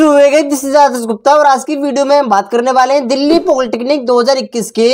आदर्श गुप्ता और आज की वीडियो में हम बात करने वाले हैं दिल्ली पॉलिटेक्निक 2021 के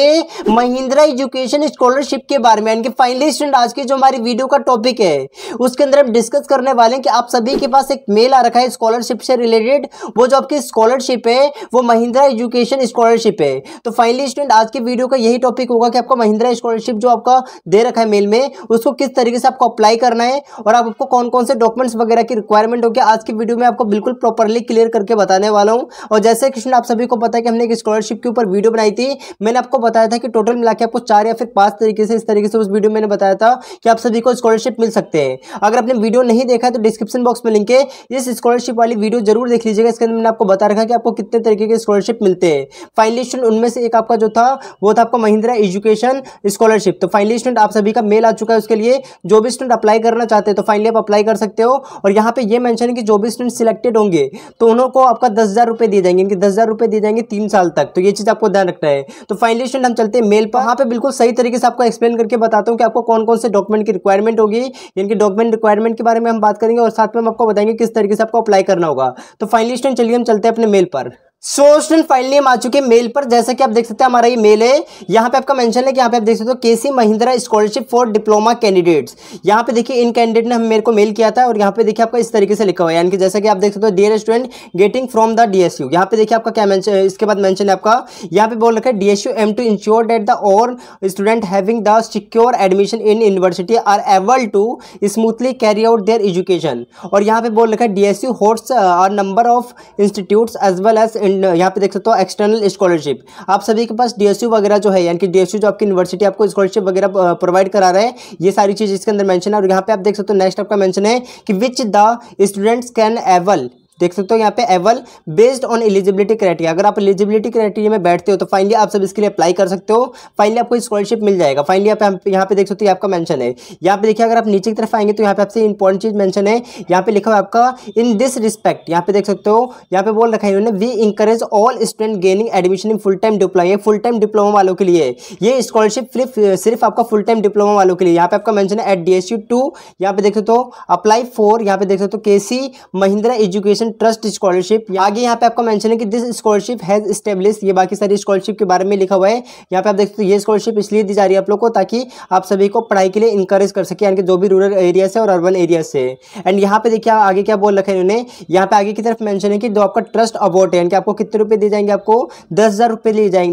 महिंद्रा एजुकेशन स्कॉलरशिप के बारे में यानी फाइनली स्टूडेंट आज की जो हमारी वीडियो का टॉपिक है उसके अंदर हम डिस्कस करने वाले हैं कि आप सभी के पास एक मेल आ रखा है स्कॉलरशिप से रिलेटेड वो जो आपकी स्कॉलरशिप है वो महिंद्रा एजुकेशन स्कॉलरशिप है तो फाइनली स्टूडेंट आज की वीडियो का यही टॉपिक होगा कि आपका महिंद्रा स्कॉलरशिप जो आपका दे रखा है मेल में उसको किस तरीके से आपको अप्लाई करना है और आपको कौन कौन से डॉक्यूमेंट्स वगैरह की रिक्वायरमेंट होगी आज की वीडियो में आपको बिल्कुल प्रॉपरली क्लियर करके बताने वाला हूँ और जैसे कृष्ण आप सभी को पता है कि हमने एक स्कॉलरशिप के ऊपर वीडियो बनाई थी मैंने आपको बताया था कि टोटल मिला आपको चार या फिर पाँच तरीके से इस तरीके से उस वीडियो मैंने बताया था कि आप सभी को स्कॉलरशिप मिल सकते हैं अगर आपने वीडियो नहीं देखा तो डिस्क्रिप्शन बॉक्स में लिंक है इस स्कॉलरशिप वाली वीडियो जरूर देख लीजिएगा इसके अंदर मैंने आपको बता रखा कि आपको कितने तरीके के स्कॉलरशिप मिलते हैं फाइनली स्टूडेंट उनमें से एक आपका जो था वो था आपका महिंद्रा एजुकेशन स्कॉलरशिप तो फाइनली स्टूडेंट आप सभी का मेल आ चुका है उसके लिए जो भी स्टूडेंट अप्लाई करना चाहते हैं तो फाइनली आप अप्लाई कर सकते हो और यहाँ पे ये मेंशन है कि जो भी स्टूडेंट सिलेक्टेड होंगे तो उन्होंने दोनों को आपका दस हज़ार रुपए दे जाएंगे इनके दस हज़ार रुपए दिए जाएंगे तीन साल तक तो ये चीज़ आपको ध्यान रखना है तो फाइनली स्टूडेंट हम चलते हैं मेल पर यहाँ पे बिल्कुल सही तरीके से आपको एक्सप्लेन करके बताता हूँ कि आपको कौन कौन से डॉक्यूमेंट की रिक्वायरमेंट होगी इनके डॉक्यूमेंट रिक्वायरमेंट के बारे में हम बात करेंगे और साथ में हम आपको बताएंगे किस तरीके से आपको अप्लाई करना होगा तो फाइनली स्टूडेंट चलिए हम चलते हैं अपने मेल पर सो स्टूडेंट फाइनली हम आ चुके हैं मेल पर जैसा कि आप देख सकते हैं हमारा ये मेल है यहाँ पे आपका मेंशन है कि यहाँ पे आप देख सकते हो KC Mahindra scholarship for diploma candidates यहाँ पे देखिए इन कैंडिडेट ने हम मेरे को मेल किया था और यहाँ पे देखिए आपका इस तरीके से लिखा हुआ है यानी कि जैसा कि आप देख सकते हो dear student getting from the D S पे देखिए आपका क्या मैंशन इसके बाद मैंशन है आपका यहाँ पे बोल रखा है D S U aim to ensure that the और student having the secure admission in university are able to smoothly carry out their education और यहाँ पे बोल रखा है D S U hosts are number of institute as well as and uh, यहाँ पे देख सकते हो एक्सटर्नल स्कॉलरशिप आप सभी के पास डीएसयू वगैरह जो है यानी कि डीएसयू जो आपकी यूनिवर्सिटी आपको स्कॉलरशिप वगैरह प्रोवाइड uh, करा रहे हैं ये सारी चीज़ इसके अंदर मेंशन है और यहाँ पे आप देख सकते हो नेक्स्ट आपका मेंशन है कि which the students can avail देख सकते हो यहाँ पे avail based on eligibility criteria अगर आप एलिजिबिलिटी क्राइटेरिया में बैठते हो तो फाइनली आप सब इसके लिए अप्लाई कर सकते हो फाइनली आपको स्कॉलरशिप मिल जाएगा फाइनली आप यहाँ पे देख सकते हो आपका मेंशन है यहाँ पे देखिए अगर आप नीचे की तरफ आएंगे तो यहाँ पे आपसे इंपॉर्टेंट चीज मैंशन है यहाँ पे लिखा हुआ आपका इन दिस रिस्पेक्ट यहाँ पे देख सकते हो यहाँ पे बोल रखा है we encourage all student gaining admission in full time diploma ये फुल टाइम डिप्लोमा वालों के लिए ये स्कॉलरशिप सिर्फ आपका फुल टाइम डिप्लोमा वालों के लिए यहाँ पे आपका मैंशन है at D S U too यहाँ पे देख सकते हो अप्लाई फोर यहाँ पे देख सकते हो K C Mahindra education education trust scholarship आगे यहाँ पे आपको मेंशन है कि दिस स्कॉलरशिप हैज स्टेब्लिश ये बाकी सारी स्कॉलरशिप के बारे में लिखा हुआ है यहाँ पे आप देख सकते हो ये स्कॉलरशिप इसलिए दी जा रही है आप लोग को ताकि आप सभी को पढ़ाई के लिए इंकरेज कर सके यानी कि जो भी रूरल एरिया से और अर्बन एरिया से एंड यहाँ पे देखिए आगे क्या बोल रखा है इन्होंने यहाँ पे आगे की तरफ मैंशन है कि जो आपका ट्रस्ट अवार्ड है यानी कि आपको कितने रुपये दिए जाएंगे आपको दस हज़ार रुपये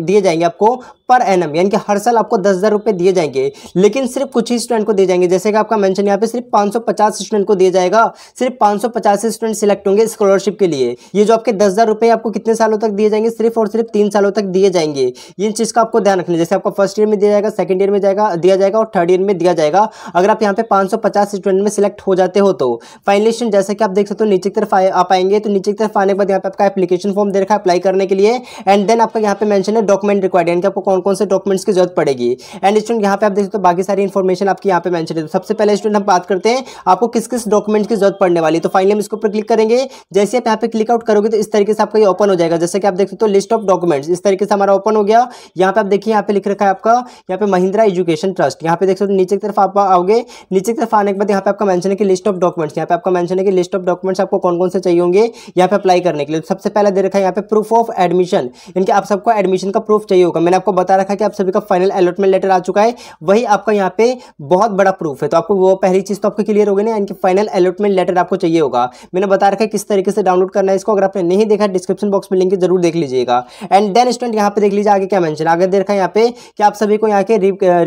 दिए जाएंगे आपको पर एनम यानी कि हर साल आपको दस हज़ार रुपये दिए जाएंगे लेकिन सिर्फ कुछ ही स्टूडेंट को दिए जाएंगे जैसे कि आपका मैंशन यहाँ पे सिर्फ 550 स्टूडेंट को दिया जाएगा सिर्फ 550 स्टूडेंट सिलेक्ट होंगे इस स्कॉलरशिप के लिए ये जो आपके दस हज़ार रुपये आपको कितने सालों तक दिए जाएंगे सिर्फ और सिर्फ तीन सालों तक दिए जाएंगे इन चीज़ का आपको ध्यान रखना जैसे आपको फर्स्ट ईयर में दिया जाएगा सेकंड ईयर में जाएगा दिया जाएगा और थर्ड ईयर में दिया जाएगा अगर आप यहाँ पे 550 स्टूडेंट में सिलेक्ट हो जाते हो तो फाइनलिस्ट जैसे कि आप देख सकते हो नीचे की तरफ आप आएंगे तो नीचे की तरफ आने के बाद यहाँ पे आपका एप्लीकेशन फॉर्म दे रखा है अप्लाई करने के लिए एंड देन आपका यहाँ पे मैंशन है डॉक्यूमेंट रिक्वायर्ड यानी आपको कौन कौन से डॉक्यूमेंट्स की जरूरत पड़ेगी एंड स्टूडेंट यहाँ पे आप देख सकते हो बाकी सारी इन्फॉर्मेशन आपकी यहाँ पे मैंशन है तो सबसे पहले स्टूडेंट हम बात करते हैं आपको किस किस डॉक्यूमेंट की जरूरत पड़ने वाली तो फाइनली हम इसके ऊपर क्लिक करेंगे जैसे आप यहाँ पे क्लिक आउट करोगे तो इस तरीके से आपका ये ओपन हो जाएगा जैसे कि आप देख सकते हो लिस्ट ऑफ डॉक्यूमेंट्स इस तरीके से हमारा ओपन हो गया यहाँ पे आप देखिए यहाँ पे लिख रखा है आपका यहाँ पे महिंद्रा एजुकेशन ट्रस्ट यहाँ पे देख सकते हो नीचे की तरफ आप आओगे नीचे की तरफ आने के बाद यहाँ पे आपका मैंशन है कि लिस्ट ऑफ डॉक्यूमेंट्स यहाँ पे आपका मैंशन है कि लिस्ट ऑफ डॉक्यूमेंट्स आपको कौन कौन से चाहिए होंगे यहाँ पे अप्लाई करने के लिए सबसे पहला दे रखा है यहाँ पे प्रूफ ऑफ एडमिशन इनके आप सबको एडमिशन का प्रूफ चाहिए होगा मैंने आपको बता रखा कि आप सभी का फाइनल अलॉटमेंट लेटर आ चुका है वही आपका यहाँ पे बहुत बड़ा प्रूफ है तो आपको वो पहली चीज़ तो आपको क्लियर होगी ना इनके फाइनल अलॉटमेंट लेटर आपको चाहिए होगा मैंने बता रखा है किस तरीके तरीके से डाउनलोड करना है इसको अगर आपने नहीं देखा डिस्क्रिप्शन बॉक्स में लिंक जरूर देख लीजिएगा एंड देन स्टूडेंट यहाँ पे देख लीजिए आगे क्या मैंशन आगे देखा यहाँ पे कि आप सभी को यहाँ के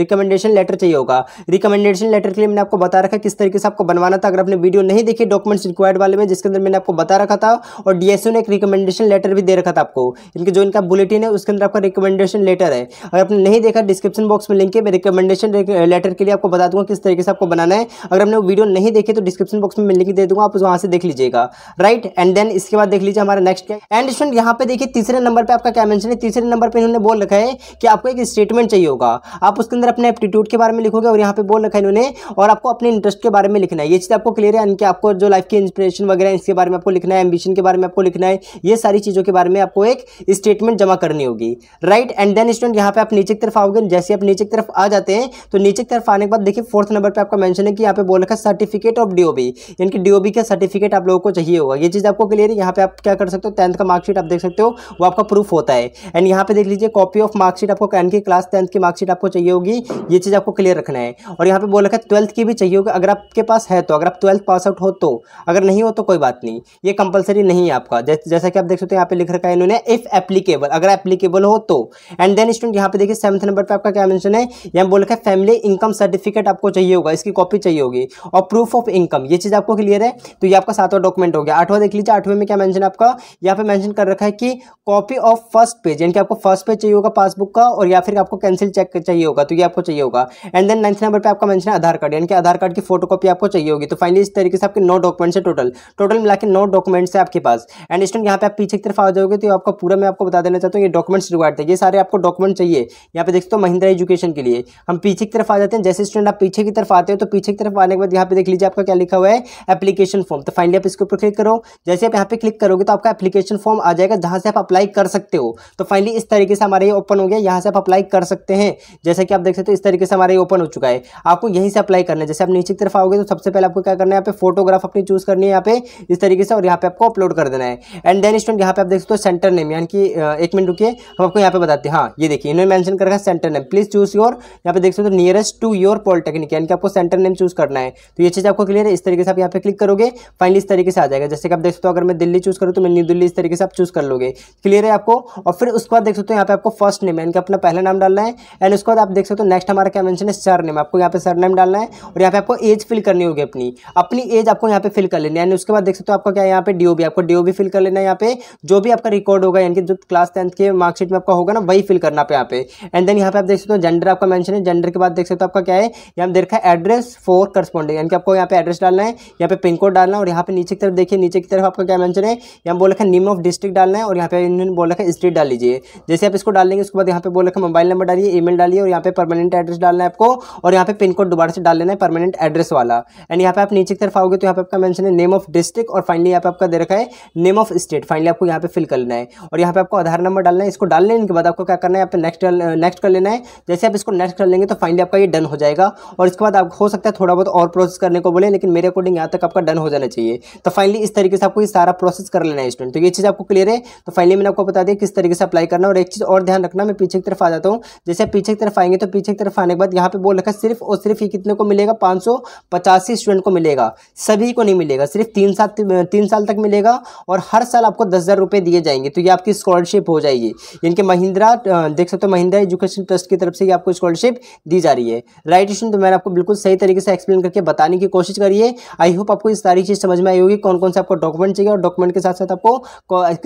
रिकमेंडेशन लेटर चाहिए होगा रिकमेंडेशन लेटर के लिए मैंने आपको बता रखा किस तरीके से आपको बनवाना था अगर आपने वीडियो नहीं देखी डॉक्यूमेंट्स रिक्वायर्ड वाले में जिसके अंदर मैंने आपको बता रखा था और डीएसओ ने एक रिकमेंडेशन लेटर भी दे रखा था आपको इनके जो इनका बुलेटिन है उसके अंदर आपका रिकमेंडेशन लेटर है अगर आपने नहीं देखा डिस्क्रिप्शन बॉक्स में लिंक है मैं रिकमेंडेशन लेटर के लिए आपको बता दूंगा किस तरीके से आपको बनाना है अगर आपने वीडियो नहीं देखे तो डिस्क्रिप्शन बॉक्स में लिंक दे दूंगा आप वहां से देख लीजिएगा राइट राइट एंड देन इसके बाद देख लीजिए हमारा नेक्स्ट क्या एंड स्टूडेंट यहाँ पे देखिए तीसरे नंबर पे आपका क्या मेंशन है तीसरे नंबर पे इन्होंने बोल रखा है कि आपको एक स्टेटमेंट चाहिए होगा आप उसके अंदर अपने एप्टीट्यूड के बारे में लिखोगे और यहाँ पे बोल रखा है इन्होंने और आपको अपने इंटरेस्ट के बारे में लिखना है ये चीज़ आपको क्लियर है यानी कि आपको जो लाइफ की इंस्पिरेशन वगैरह इसके बारे में आपको लिखना है एम्बिशन के बारे में आपको लिखना है ये सारी चीज़ों के बारे में आपको एक स्टेटमेंट जमा करनी होगी राइट एंड देन स्टूडेंट यहाँ पे आप नीचे की तरफ आओगे जैसे आप नीचे की तरफ आ जाते हैं तो नीचे की तरफ आने के बाद देखिए फोर्थ नंबर पर आपका मैंशन है कि यहाँ पे बोल रखा है सर्टिफिकेट ऑफ डीओबी यानी कि डीओबी का सर्टिफिकेट आप लोगों को चाहिए होगा ये चीज़ आपको क्लियर है यहाँ पे आप क्या कर सकते हो टेंथ का मार्कशीट आप देख सकते हो वो आपका प्रूफ होता है एंड यहाँ पे देख लीजिए कॉपी ऑफ मार्कशीट आपको कैन की क्लास टेंथ की मार्कशीट आपको चाहिए होगी ये चीज़ आपको क्लियर रखना है और यहाँ पे बोल रखा है ट्वेल्थ की भी चाहिए होगी अगर आपके पास है तो अगर आप ट्वेल्थ पास आउट हो तो अगर नहीं हो तो कोई बात नहीं ये कंपलसरी नहीं है आपका जैसा कि आप देख सकते हो यहाँ पे लिख रखा है इन्होंने इफ एप्लीकेबल अगर एप्लीकेबल हो तो एंड देन स्टूडेंट यहाँ पे देखिए सेवंथ नंबर पर आपका क्या मैंशन है यहाँ बोल रखा है फैमिली इनकम सर्टिफिकेट आपको चाहिए होगा इसकी कॉपी चाहिए होगी और प्रूफ ऑफ इनकम ये चीज़ आपको क्लियर है तो ये आपका सातवां डॉक्यूमेंट हो गया आठवां देख लीजिए आठवें में क्या मैंशन आपका यहाँ पे मैंशन कर रखा है कि कॉपी ऑफ फर्स्ट पेज यानी कि आपको फर्स्ट पेज चाहिए होगा पासबुक का और या फिर आपको कैंसिल चेक चाहिए होगा तो ये आपको चाहिए होगा एंड देन नाइन्थ नंबर पर आपका मैंशन है आधार कार्ड यानी कि आधार कार्ड की फोटो आपको चाहिए होगी तो फाइनली इस तरीके से आपके नौ डॉक्यूमेंट्स है टोटल टोटल मिला के नौ डॉक्यूमेंट्स है आपके पास एंड स्टूडेंट यहाँ पे आप पीछे की तरफ आ जाओगे तो आपका पूरा मैं आपको बता देना चाहता हूँ ये डॉक्यूमेंट्स रिक्वायर्ड थे ये सारे आपको डॉक्यूमेंट चाहिए यहाँ पे देखते हो महिंद्रा एजुकेशन के लिए हम पीछे की तरफ आ जाते हैं जैसे स्टूडेंट आप पीछे की तरफ आते हो तो पीछे की तरफ आने के बाद यहाँ पे देख लीजिए आपका क्या लिखा हुआ है एप्लीकेशन फॉर्म तो फाइनली आप इसके ऊपर क्लिक करो जैसे आप यहाँ पे क्लिक करोगे तो आपका एप्लीकेशन फॉर्म आ जाएगा जहाँ से आप अप्लाई कर सकते हो तो फाइनली इस तरीके से हमारे ये ओपन हो गया यहाँ से आप अप्लाई कर सकते हैं जैसे कि आप देख सकते हो इस तरीके से हमारा ये ओपन हो चुका है आपको यहीं से अप्लाई करना है जैसे आप नीचे की तरफ आओगे तो सबसे पहले आपको क्या करना है यहाँ पे फोटोग्राफ अपनी चूज़ करनी है यहाँ पे इस तरीके से और यहाँ पे आपको अपलोड कर देना है एंड देन स्टूडेंट यहाँ पे आप देख सकते हो सेंटर नेम यानी कि एक मिनट रुकिए हम आपको यहाँ पे बताते हैं हाँ ये देखिए इन्होंने मैंशन कर रखा है centre name please choose your यहाँ पे देख सकते हो नियरेस्ट टू योर पॉलिटेक्निक यानी कि आपको सेंटर नेम चूज़ करना है तो ये चीज़ आपको क्लियर है इस तरीके से आप यहाँ पे क्लिक करोगे फाइनली इस तरीके से आ जाएगा जैसे आप देख सकते हो अगर मैं दिल्ली चूज़ करूँ तो मैं न्यू दिल्ली इस तरीके से आप चूज़ कर लोगे क्लियर है आपको और फिर उसके बाद देख सकते हो यहाँ पे आपको फर्स्ट नेम है कि अपना पहला नाम डालना है एंड उसके बाद आप देख सकते हो नेक्स्ट हमारा क्या मैंशन है सर नेम आपको यहाँ पे सर नेम डालना है और यहाँ पे आपको एज फिल करनी होगी अपनी अपनी एज आपको यहाँ पे फिल कर लेनी है उसके बाद देख सकते हो आपको क्या यहाँ पे डीओ आपको डीओ फिल कर लेना है यहाँ पे जो भी आपका रिकॉर्ड होगा यानी कि जो क्लास टेंथ के मार्कशीट में आपका होगा ना वही फिल करना पे यहाँ पे एंड देन यहाँ पे आप देख सकते हो जेंडर आपका मैंशन है जेंडर के बाद देख सकते हो आपका क्या है यहाँ देखा है एड्रेस फॉर करस्पॉन्डिंग यानी कि आपको यहाँ पे एड्रेस डालना है यहाँ पे पिन कोड डालना है और यहाँ पे नीचे की तरफ देखिए नीचे की तरफ आपका क्या मैंशन है यहाँ बोल रखा है नेम ऑफ डिस्ट्रिक्ट डालना है और यहाँ पे इन्होंने बोल रखा है स्ट्रीट डाल लीजिए जैसे आप इसको डालेंगे उसके बाद यहाँ पे बोल रखा है मोबाइल नंबर डालिए ईमेल डालिए और यहाँ पे परमानेंट एड्रेस डालना है आपको और यहाँ पे पिन कोड दोबारा से डाल लेना है परमानेंट एड्रेस वाला एंड यहाँ पे आप नीचे की तरफ आओगे तो यहाँ पे आपका मैंशन है नेम ऑफ डिस्ट्रिक्ट और फाइनली यहाँ पे आपका दे रखा है नेम ऑफ स्टेट फाइनली आपको यहाँ पे फिल कर लेना है और यहाँ पे आपको आधार नंबर डालना है इसको डाल लेने के बाद आपको क्या करना है यहाँ पे नेक्स्ट नेक्स्ट कर लेना है जैसे आप इसको नेक्स्ट कर लेंगे तो फाइनली आपका ये डन हो जाएगा और इसके बाद आप हो सकता है थोड़ा बहुत और प्रोसेस करने को बोले लेकिन मेरे अकॉर्डिंग यहाँ तक आपका डन हो जाना चाहिए तो फाइनली इस तरीके तरीके से आपको ये सारा प्रोसेस कर लेना है स्टूडेंट तो ये चीज़ आपको क्लियर है तो फाइनली मैंने आपको बता दिया किस तरीके से अप्लाई करना और एक चीज़ और ध्यान रखना मैं पीछे की तरफ आ जाता हूँ जैसे पीछे की तरफ आएंगे तो पीछे की तरफ आने के बाद यहाँ पे बोल रखा सिर्फ और सिर्फ ये कितने को मिलेगा पाँच स्टूडेंट को मिलेगा सभी को नहीं मिलेगा सिर्फ तीन साल तीन साल तक मिलेगा और हर साल आपको दस हज़ार दिए जाएंगे तो ये आपकी स्कॉलरशिप हो जाएगी इनके महिंद्रा देख सकते हो महिंद्रा एजुकेशन ट्रस्ट की तरफ से आपको स्कॉलरशिप दी जा रही है राइट स्टूडेंट तो मैंने आपको बिल्कुल सही तरीके से एक्सप्लेन करके बताने की कोशिश करिए आई होप आपको इस सारी चीज़ समझ में आई होगी कौन कौन से आपको डॉक्यूमेंट चाहिए और डॉक्यूमेंट के साथ साथ आपको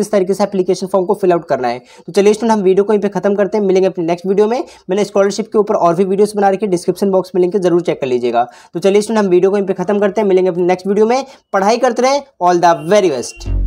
किस तरीके से एप्लीकेशन फॉर्म को फिलआउट करना है तो चलिए स्टूडेंट हम वीडियो को यहीं पर खत्म करते हैं मिलेंगे अपने नेक्स्ट वीडियो में मैंने स्कॉलरशिप के ऊपर और भी वीडियोस बना रखी है डिस्क्रिप्शन बॉक्स में लिंक जरूर चेक कर लीजिएगा तो चलिए स्टूडेंट हम वीडियो को यहीं पर खत्म करते हैं मिलेंगे अपने नेक्स्ट वीडियो में पढ़ाई करते रहें ऑल द वेरी बेस्ट